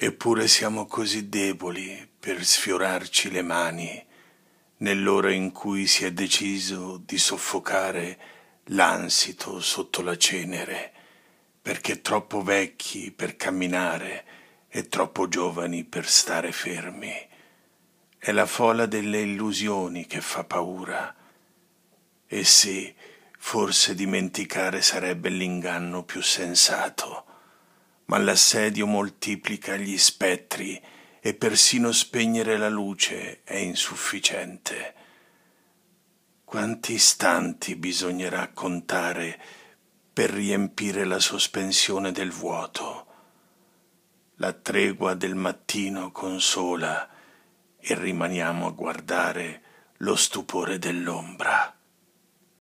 Eppure siamo così deboli per sfiorarci le mani nell'ora in cui si è deciso di soffocare l'ansito sotto la cenere, perché troppo vecchi per camminare e troppo giovani per stare fermi. È la fola delle illusioni che fa paura. E sì, forse dimenticare sarebbe l'inganno più sensato ma l'assedio moltiplica gli spettri e persino spegnere la luce è insufficiente. Quanti istanti bisognerà contare per riempire la sospensione del vuoto? La tregua del mattino consola e rimaniamo a guardare lo stupore dell'ombra.